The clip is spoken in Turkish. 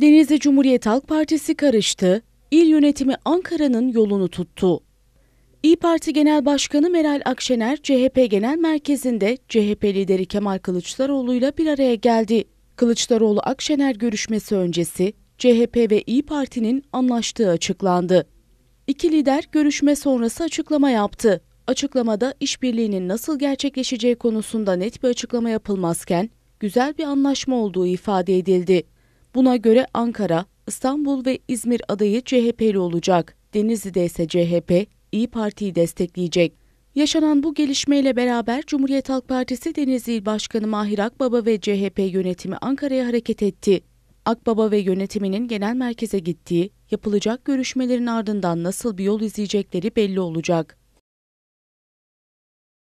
Denizli Cumhuriyet Halk Partisi karıştı, il yönetimi Ankara'nın yolunu tuttu. İyi Parti Genel Başkanı Meral Akşener, CHP Genel Merkezi'nde CHP lideri Kemal Kılıçdaroğlu ile bir araya geldi. Kılıçdaroğlu Akşener görüşmesi öncesi CHP ve İyi Parti'nin anlaştığı açıklandı. İki lider görüşme sonrası açıklama yaptı. Açıklamada işbirliğinin nasıl gerçekleşeceği konusunda net bir açıklama yapılmazken güzel bir anlaşma olduğu ifade edildi. Buna göre Ankara, İstanbul ve İzmir adayı CHP'li olacak. Denizli'de ise CHP, İyi Parti'yi destekleyecek. Yaşanan bu gelişmeyle beraber Cumhuriyet Halk Partisi Denizli İl Başkanı Mahir Akbaba ve CHP yönetimi Ankara'ya hareket etti. Akbaba ve yönetiminin genel merkeze gittiği, yapılacak görüşmelerin ardından nasıl bir yol izleyecekleri belli olacak.